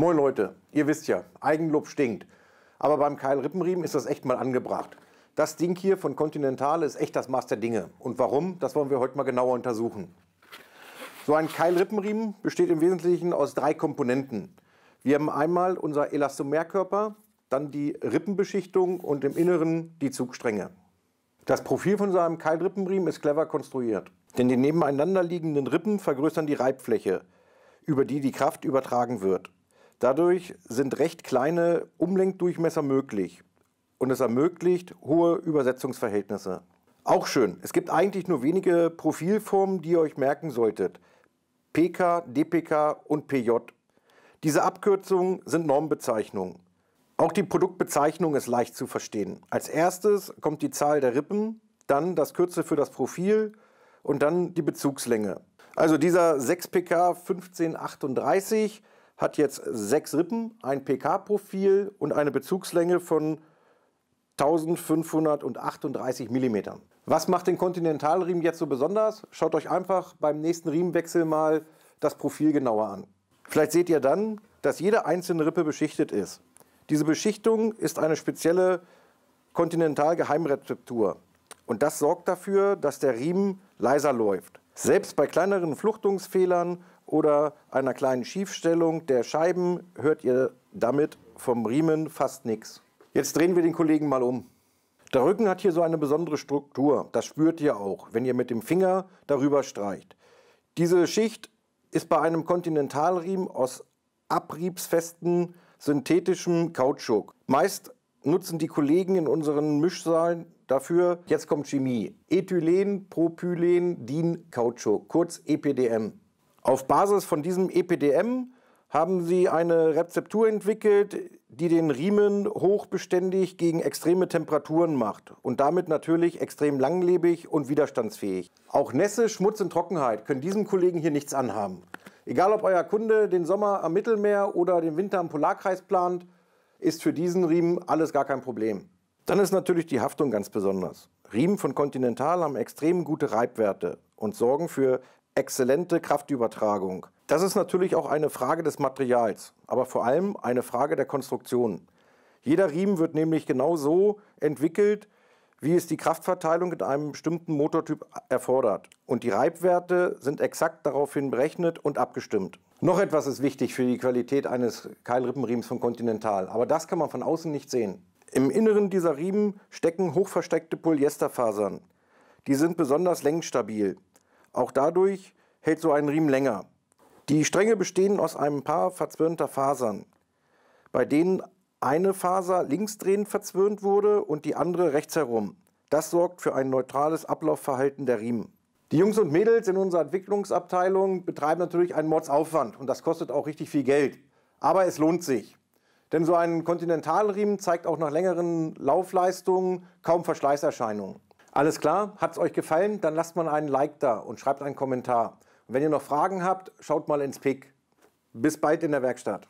Moin Leute, ihr wisst ja, Eigenlob stinkt. Aber beim Keil Rippenriemen ist das echt mal angebracht. Das Ding hier von Continental ist echt das Maß der Dinge. Und warum, das wollen wir heute mal genauer untersuchen. So ein Keil Rippenriemen besteht im Wesentlichen aus drei Komponenten. Wir haben einmal unser Elastomerkörper, dann die Rippenbeschichtung und im Inneren die Zugstränge. Das Profil von so einem Keilrippenriemen ist clever konstruiert, denn die nebeneinander liegenden Rippen vergrößern die Reibfläche, über die die Kraft übertragen wird. Dadurch sind recht kleine Umlenkdurchmesser möglich und es ermöglicht hohe Übersetzungsverhältnisse. Auch schön, es gibt eigentlich nur wenige Profilformen, die ihr euch merken solltet. PK, DPK und PJ. Diese Abkürzungen sind Normbezeichnungen. Auch die Produktbezeichnung ist leicht zu verstehen. Als erstes kommt die Zahl der Rippen, dann das Kürzel für das Profil und dann die Bezugslänge. Also dieser 6PK 1538 hat jetzt sechs Rippen, ein PK-Profil und eine Bezugslänge von 1538 mm. Was macht den continental jetzt so besonders? Schaut euch einfach beim nächsten Riemenwechsel mal das Profil genauer an. Vielleicht seht ihr dann, dass jede einzelne Rippe beschichtet ist. Diese Beschichtung ist eine spezielle Continental-Geheimrezeptur. Und das sorgt dafür, dass der Riemen leiser läuft. Selbst bei kleineren Fluchtungsfehlern oder einer kleinen Schiefstellung der Scheiben hört ihr damit vom Riemen fast nichts. Jetzt drehen wir den Kollegen mal um. Der Rücken hat hier so eine besondere Struktur. Das spürt ihr auch, wenn ihr mit dem Finger darüber streicht. Diese Schicht ist bei einem Kontinentalriemen aus abriebsfestem synthetischem Kautschuk. Meist nutzen die Kollegen in unseren Mischsaalen dafür, jetzt kommt Chemie, Ethylen, Propylen, Din, Kautschuk, kurz EPDM. Auf Basis von diesem EPDM haben sie eine Rezeptur entwickelt, die den Riemen hochbeständig gegen extreme Temperaturen macht und damit natürlich extrem langlebig und widerstandsfähig. Auch Nässe, Schmutz und Trockenheit können diesem Kollegen hier nichts anhaben. Egal ob euer Kunde den Sommer am Mittelmeer oder den Winter am Polarkreis plant, ist für diesen Riemen alles gar kein Problem. Dann ist natürlich die Haftung ganz besonders. Riemen von Continental haben extrem gute Reibwerte und sorgen für exzellente Kraftübertragung. Das ist natürlich auch eine Frage des Materials, aber vor allem eine Frage der Konstruktion. Jeder Riemen wird nämlich genau so entwickelt, wie es die Kraftverteilung in einem bestimmten Motortyp erfordert. Und die Reibwerte sind exakt daraufhin berechnet und abgestimmt. Noch etwas ist wichtig für die Qualität eines Keilrippenriemens von Continental, aber das kann man von außen nicht sehen. Im Inneren dieser Riemen stecken hochversteckte Polyesterfasern. Die sind besonders längsstabil. Auch dadurch hält so ein Riemen länger. Die Stränge bestehen aus einem Paar verzwirnter Fasern, bei denen eine Faser linksdrehend verzwirnt wurde und die andere rechts herum. Das sorgt für ein neutrales Ablaufverhalten der Riemen. Die Jungs und Mädels in unserer Entwicklungsabteilung betreiben natürlich einen Mordsaufwand und das kostet auch richtig viel Geld. Aber es lohnt sich. Denn so ein Kontinentalriemen zeigt auch nach längeren Laufleistungen kaum Verschleißerscheinungen. Alles klar, hat es euch gefallen? Dann lasst mal einen Like da und schreibt einen Kommentar. Und wenn ihr noch Fragen habt, schaut mal ins PIC. Bis bald in der Werkstatt.